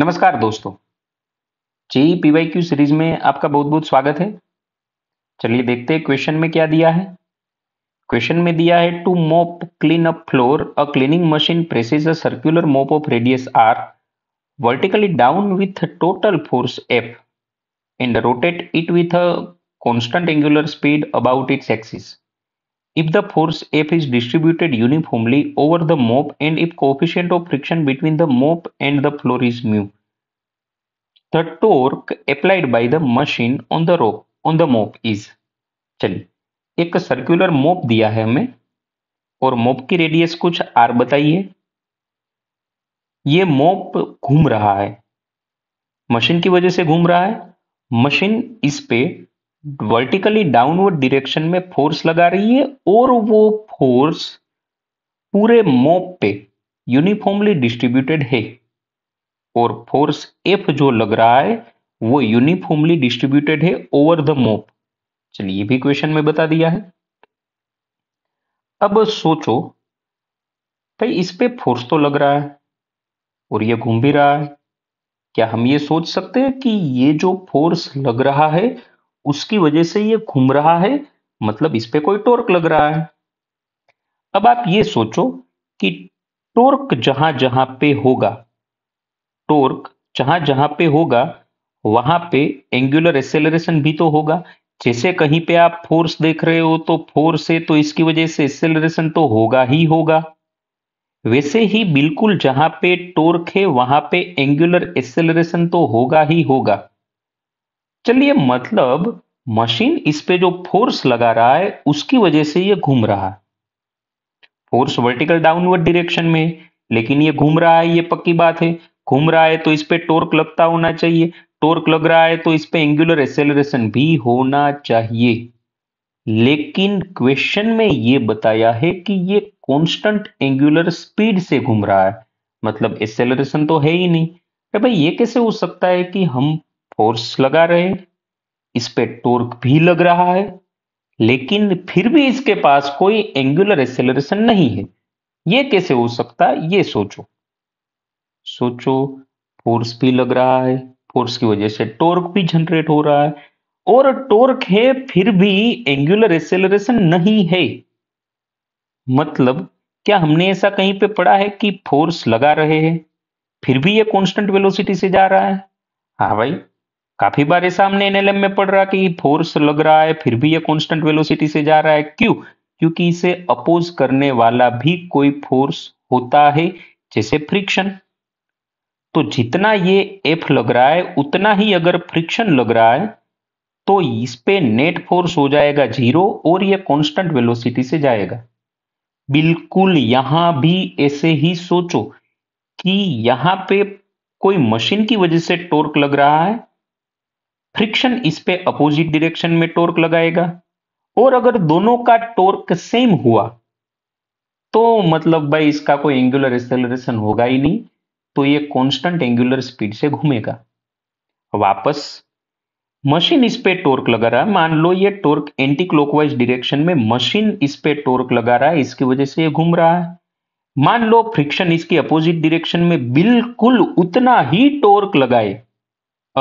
नमस्कार दोस्तों जी PY Q series में आपका बहुत बहुत स्वागत है चलिए देखते हैं क्वेश्चन में क्या दिया है क्वेश्चन में दिया है to mop clean up floor a cleaning machine presses a circular mop of radius R vertically down with total force F and rotate it with a constant angular speed about its axis If the force F is distributed uniformly over the mop and if coefficient of friction between the mop and the floor is mu, the torque applied by the machine on the rope on the mop is चलिए एक circular मोप दिया है हमें और मोप की radius कुछ आर बताइए ये मोप घूम रहा है मशीन की वजह से घूम रहा है मशीन इस पे वर्टिकली डाउनवर्ड डिरेक्शन में फोर्स लगा रही है और वो फोर्स पूरे मोप पे यूनिफॉर्मली डिस्ट्रीब्यूटेड है और फोर्स एफ जो लग रहा है वो यूनिफॉर्मली डिस्ट्रीब्यूटेड है ओवर द मोप चलिए भी क्वेश्चन में बता दिया है अब सोचो भाई इस पे फोर्स तो लग रहा है और ये घूम भी रहा है क्या हम ये सोच सकते हैं कि ये जो फोर्स लग रहा है उसकी वजह से ये घूम रहा है मतलब इस पे कोई टोर्क लग रहा है अब आप ये सोचो कि टोर्क जहां जहां पे होगा टोर्क जहां जहां पे होगा वहां पे एंगुलर एक्सेलरेशन भी तो होगा जैसे कहीं पे आप फोर्स देख रहे हो तो फोर्स है तो इसकी वजह से एक्सेलरेशन तो होगा ही होगा वैसे ही बिल्कुल जहां पे टोर्क है वहां पे एंगुलर एक्सेलरेशन तो होगा ही होगा चलिए मतलब मशीन इस पे जो फोर्स लगा रहा है उसकी वजह से ये घूम रहा है फोर्स वर्टिकल डाउनवर्ड डिरेक्शन में लेकिन ये घूम रहा है ये पक्की बात है घूम रहा है तो इस पे टोर्क लगता होना चाहिए टोर्क लग रहा है तो इस पे एंगुलर एक्सेलरेशन भी होना चाहिए लेकिन क्वेश्चन में ये बताया है कि ये कांस्टेंट एंगुलर स्पीड से घूम रहा है मतलब एक्सेलरेशन तो है ही नहीं भाई ये कैसे हो सकता है कि हम फोर्स लगा रहे इस पे टोर्क भी लग रहा है लेकिन फिर भी इसके पास कोई एंगुलर एक्सेलरेशन नहीं है ये कैसे हो सकता ये सोचो सोचो फोर्स भी लग रहा है फोर्स की वजह से टोर्क भी जनरेट हो रहा है और टोर्क है फिर भी एंगुलर एक्सेलरेशन नहीं है मतलब क्या हमने ऐसा कहीं पे पढ़ा है कि फोर्स लगा रहे हैं फिर भी ये कांस्टेंट वेलोसिटी से जा रहा है हाँ भाई काफी बार ऐसा हमने एनएलएम में पढ़ रहा कि फोर्स लग रहा है फिर भी ये कॉन्स्टेंट वेलोसिटी से जा रहा है क्यों क्योंकि इसे अपोज करने वाला भी कोई फोर्स होता है जैसे फ्रिक्शन तो जितना ये एफ लग रहा है उतना ही अगर फ्रिक्शन लग रहा है तो इस पे नेट फोर्स हो जाएगा जीरो और ये कांस्टेंट वेलोसिटी से जाएगा बिल्कुल यहां भी ऐसे ही सोचो कि यहां पे कोई मशीन की वजह से टोर्क लग रहा है फ्रिक्शन इस पे अपोजिट डायरेक्शन में टोर्क लगाएगा और अगर दोनों का टोर्क सेम हुआ तो मतलब भाई इसका कोई एंगुलर एक्सेलरेशन होगा ही नहीं तो ये कांस्टेंट एंगुलर स्पीड से घूमेगा वापस मशीन इस पे टोर्क लगा रहा है मान लो ये टोर्क एंटी क्लॉकवाइज डायरेक्शन में मशीन इस पे टोर्क लगा रहा है इसकी वजह से ये घूम रहा है मान लो फ्रिक्शन इसकी अपोजिट डायरेक्शन में बिल्कुल उतना ही टोर्क लगाए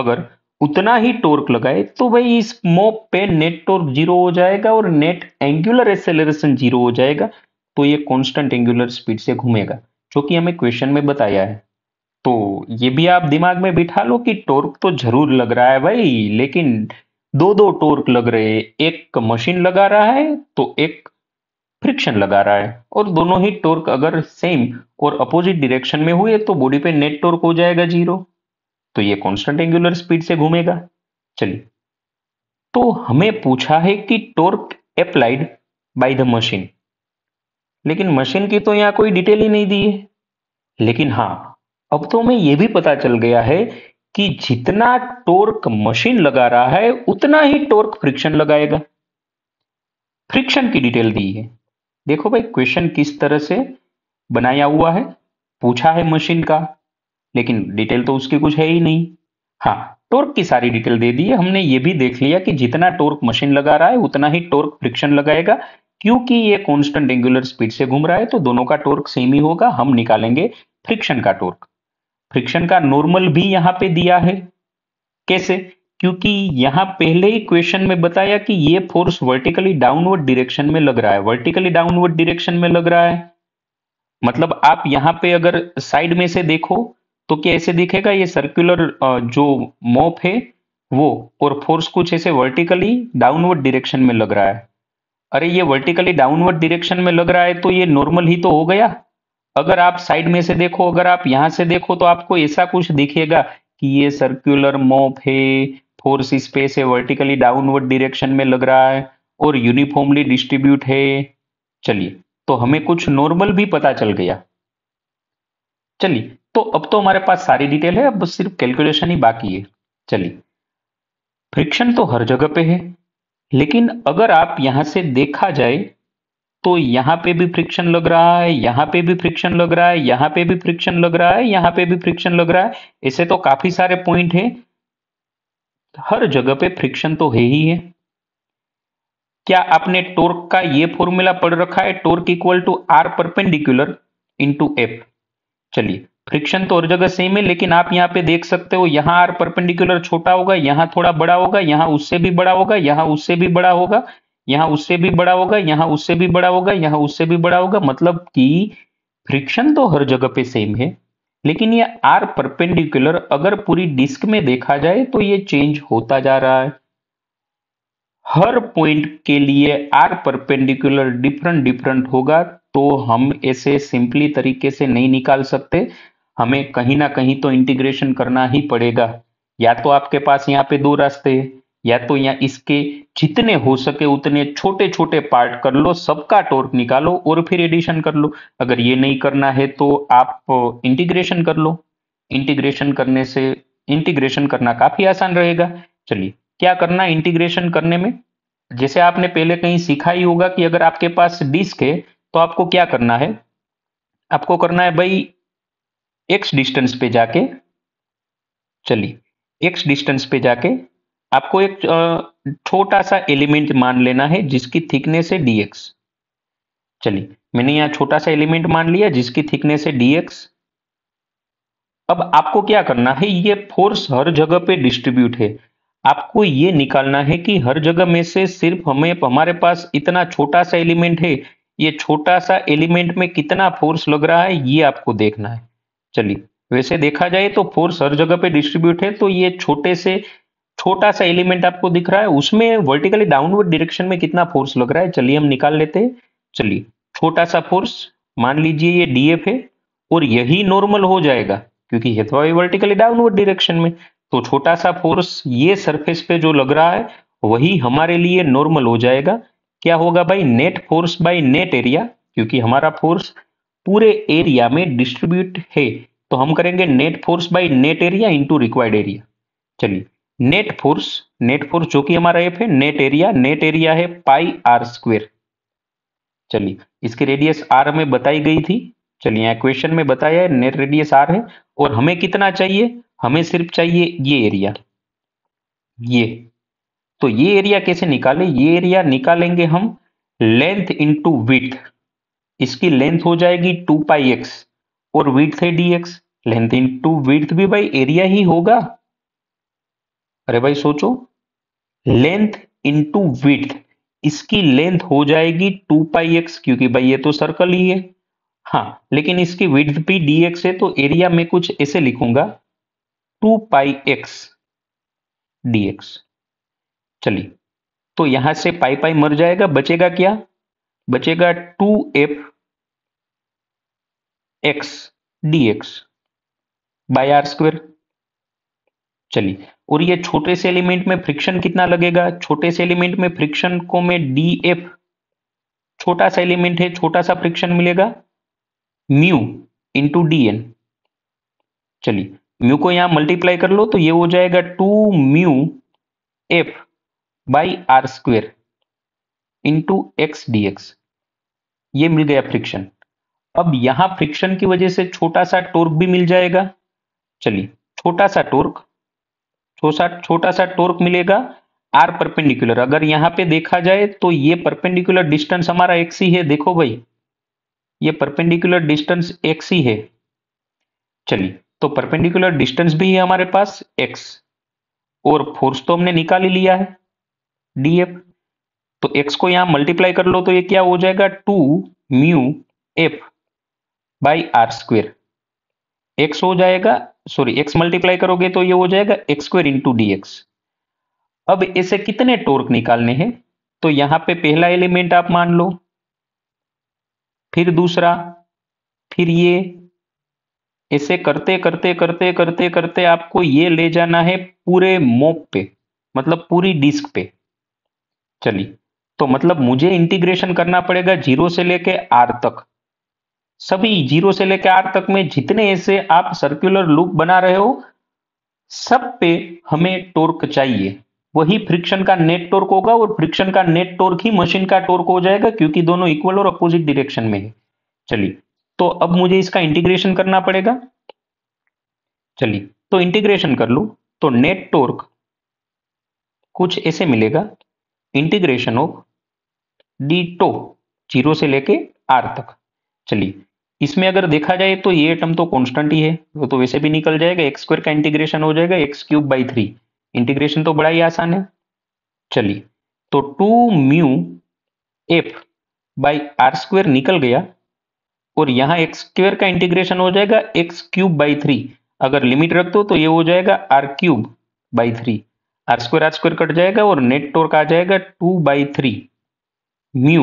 अगर उतना ही टोर्क लगाए तो भाई इस मोप पे नेट टोर्क जीरो हो जाएगा और नेट एंगुलर एक्सेलरेशन जीरो हो जाएगा तो ये कांस्टेंट एंगुलर स्पीड से घूमेगा जो कि हमें क्वेश्चन में बताया है तो ये भी आप दिमाग में बिठा लो कि टोर्क तो जरूर लग रहा है भाई लेकिन दो दो टोर्क लग रहे एक मशीन लगा रहा है तो एक फ्रिक्शन लगा रहा है और दोनों ही टोर्क अगर सेम और अपोजिट डिरेक्शन में हुए तो बॉडी पे नेट टोर्क हो जाएगा जीरो तो ये कॉन्स्टेंट एंगुलर स्पीड से घूमेगा चलिए तो हमें पूछा है कि torque applied by the machine लेकिन मशीन की तो यहां कोई डिटेल ही नहीं दी है लेकिन हाँ अब तो हमें यह भी पता चल गया है कि जितना टोर्क मशीन लगा रहा है उतना ही टोर्क फ्रिक्शन लगाएगा फ्रिक्शन की डिटेल दी है देखो भाई क्वेश्चन किस तरह से बनाया हुआ है पूछा है मशीन का लेकिन डिटेल तो उसकी कुछ है ही नहीं हाँ टोर्क की सारी डिटेल दे दी है हमने ये भी देख लिया कि जितना टोर्क मशीन लगा रहा है उतना ही टोर्क फ्रिक्शन लगाएगा क्योंकि ये कॉन्स्टेंट एंगुलर स्पीड से घूम रहा है तो दोनों का टोर्क सेम ही होगा हम निकालेंगे फ्रिक्शन का टोर्क फ्रिक्शन का नॉर्मल भी यहां पे दिया है कैसे क्योंकि यहां पहले ही क्वेश्चन में बताया कि ये फोर्स वर्टिकली डाउनवर्ड डिरेक्शन में लग रहा है वर्टिकली डाउनवर्ड डिरेक्शन में लग रहा है मतलब आप यहां पे अगर साइड में से देखो तो क्या ऐसे दिखेगा ये सर्कुलर जो मोप है वो और फोर्स कुछ ऐसे वर्टिकली डाउनवर्ड डिरेक्शन में लग रहा है अरे ये वर्टिकली डाउनवर्ड डिरेक्शन में लग रहा है तो ये नॉर्मल ही तो हो गया अगर आप साइड में से देखो अगर आप यहां से देखो तो आपको ऐसा कुछ दिखेगा कि ये सर्कुलर मोप है फोर्स स्पेस है वर्टिकली डाउनवर्ड डिरेक्शन में लग रहा है और यूनिफॉर्मली डिस्ट्रीब्यूट है चलिए तो हमें कुछ नॉर्मल भी पता चल गया चलिए तो अब तो हमारे पास सारी डिटेल है अब बस सिर्फ कैलकुलेशन ही बाकी है चलिए फ्रिक्शन तो हर जगह पे है लेकिन अगर आप यहां से देखा जाए तो यहां पे भी फ्रिक्शन लग रहा है यहां पे भी फ्रिक्शन लग रहा है यहां पे भी फ्रिक्शन लग रहा है यहां पे भी फ्रिक्शन लग रहा है ऐसे तो काफी सारे पॉइंट है हर जगह पे फ्रिक्शन तो है ही है क्या आपने टोर्क का ये फॉर्मूला पढ़ रखा है torque equal to R perpendicular into F चलिए फ्रिक्शन तो हर जगह सेम है लेकिन आप यहाँ पे देख सकते हो यहाँ आर परपेंडिकुलर छोटा होगा यहाँ थोड़ा बड़ा होगा यहाँ उससे भी बड़ा होगा यहाँ उससे भी बड़ा होगा यहाँ उससे भी बड़ा होगा यहाँ उससे भी बड़ा होगा यहाँ उससे भी बड़ा होगा मतलब कि फ्रिक्शन तो हर जगह पे सेम है लेकिन ये आर परपेंडिकुलर अगर पूरी डिस्क में देखा जाए तो ये चेंज होता जा रहा है हर पॉइंट के लिए आर परपेंडिकुलर डिफरेंट डिफरेंट होगा तो हम ऐसे सिंपली तरीके से नहीं निकाल सकते हमें कहीं ना कहीं तो इंटीग्रेशन करना ही पड़ेगा या तो आपके पास यहाँ पे दो रास्ते या तो यहाँ इसके जितने हो सके उतने छोटे छोटे पार्ट कर लो सबका टोर्क निकालो और फिर एडिशन कर लो अगर ये नहीं करना है तो आप इंटीग्रेशन कर लो इंटीग्रेशन करने से इंटीग्रेशन करना काफी आसान रहेगा चलिए क्या करना इंटीग्रेशन करने में जैसे आपने पहले कहीं सीखा ही होगा कि अगर आपके पास डिस्क है तो आपको क्या करना है आपको करना है भाई एक्स डिस्टेंस पे जाके चलिए एक्स डिस्टेंस पे जाके आपको एक छोटा सा एलिमेंट मान लेना है जिसकी थिकनेस है dx चलिए मैंने यहां छोटा सा एलिमेंट मान लिया जिसकी थिकनेस है dx अब आपको क्या करना है ये फोर्स हर जगह पे डिस्ट्रीब्यूट है आपको ये निकालना है कि हर जगह में से सिर्फ हमें हमारे पास इतना छोटा सा एलिमेंट है ये छोटा सा एलिमेंट में कितना फोर्स लग रहा है ये आपको देखना है चलिए वैसे देखा जाए तो फोर्स हर जगह पे डिस्ट्रीब्यूट है तो ये छोटे से छोटा सा एलिमेंट आपको दिख रहा है उसमें वर्टिकली डाउनवर्ड डायरेक्शन में कितना फोर्स लग रहा है चलिए हम निकाल लेते हैं चलिए छोटा सा फोर्स मान लीजिए ये डीएफ है और यही नॉर्मल हो जाएगा क्योंकि हेथवा वर्टिकली डाउनवर्ड डायरेक्शन में तो छोटा सा फोर्स ये सरफेस पे जो लग रहा है वही हमारे लिए नॉर्मल हो जाएगा क्या होगा भाई net force by net area क्योंकि हमारा फोर्स पूरे एरिया में डिस्ट्रीब्यूट है तो हम करेंगे net force by net area into required area चलिए नेट फोर्स नेट फोर्स जो कि हमारा एफ है नेट एरिया नेट एरिया है पाई आर स्क्वेयर चलिए इसकी रेडियस आर में बताई गई थी चलिए क्वेश्चन में बताया है नेट रेडियस आर है और हमें कितना चाहिए हमें सिर्फ चाहिए ये एरिया ये तो ये एरिया कैसे निकाले ये एरिया निकालेंगे हम लेंथ इंटू विथ इसकी लेंथ हो जाएगी टू पाई एक्स और विथ है D x length into width भी भाई एरिया ही होगा अरे भाई सोचो लेंथ टू विथ इसकी लेंथ हो जाएगी टू पाई एक्स क्योंकि भाई ये तो सर्कल ही है हाँ लेकिन इसकी विथ भी डी एक्स है तो एरिया में कुछ ऐसे लिखूंगा two pi x D x चलिए तो यहां से पाई पाई मर जाएगा बचेगा क्या बचेगा two F x D x by R square चलिए और ये छोटे से एलिमेंट में फ्रिक्शन कितना लगेगा छोटे से एलिमेंट में फ्रिक्शन को मैं डी एफ छोटा सा एलिमेंट है छोटा सा फ्रिक्शन मिलेगा म्यू इंटू डी एन चलिए म्यू को यहां मल्टीप्लाई कर लो तो ये हो जाएगा two mu F by R square into x D x ये मिल गया फ्रिक्शन अब यहां फ्रिक्शन की वजह से छोटा सा टोर्क भी मिल जाएगा चलिए छोटा सा टोर्क छोटा छोटा सा टोर्क मिलेगा आर परपेंडिकुलर अगर यहां पे देखा जाए तो ये परपेंडिकुलर डिस्टेंस हमारा एक्स ही है देखो भाई ये परपेंडिकुलर डिस्टेंस एक्स ही है चलिए तो परपेंडिकुलर डिस्टेंस भी है हमारे पास एक्स और फोर्स तो हमने निकाल ही लिया है डीएफ तो एक्स को यहां मल्टीप्लाई कर लो तो ये क्या हो जाएगा two mu F by R square x हो जाएगा सॉरी एक्स मल्टीप्लाई करोगे तो ये हो जाएगा x square into D x अब इसे कितने टोर्क निकालने हैं तो यहां पे पहला एलिमेंट आप मान लो फिर दूसरा फिर ये ऐसे करते करते करते करते करते आपको ये ले जाना है पूरे मोप पे मतलब पूरी डिस्क पे चलिए तो मतलब मुझे इंटीग्रेशन करना पड़ेगा जीरो से लेके आर तक सभी जीरो से लेके आर तक में जितने ऐसे आप सर्कुलर लूप बना रहे हो सब पे हमें टोर्क चाहिए वही फ्रिक्शन का नेट टोर्क होगा और फ्रिक्शन का नेट टोर्क ही मशीन का टोर्क हो जाएगा क्योंकि दोनों इक्वल और अपोजिट डिरेक्शन में है चलिए तो अब मुझे इसका इंटीग्रेशन करना पड़ेगा चलिए तो इंटीग्रेशन कर लो तो नेट टोर्क कुछ ऐसे मिलेगा integration of D tau zero से लेके आर तक चलिए इसमें अगर देखा जाए तो ये टर्म तो कॉन्स्टेंट ही है वो तो वैसे भी निकल जाएगा एक्स स्क्वायर का इंटीग्रेशन हो जाएगा x cube by three integration तो बड़ा ही आसान है चलिए तो two mu F by R square निकल गया और यहाँ एक्स स्क्वायर का इंटीग्रेशन हो जाएगा एक्स क्यूब बाई थ्री अगर लिमिट रख दो तो ये हो जाएगा R cube by three R square R square cut जाएगा और नेट टोर्क आ जाएगा two by three mu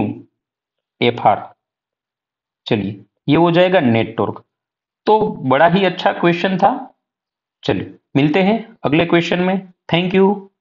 F R चलिए ये हो जाएगा नेटवर्क तो बड़ा ही अच्छा क्वेश्चन था चलिए मिलते हैं अगले क्वेश्चन में थैंक यू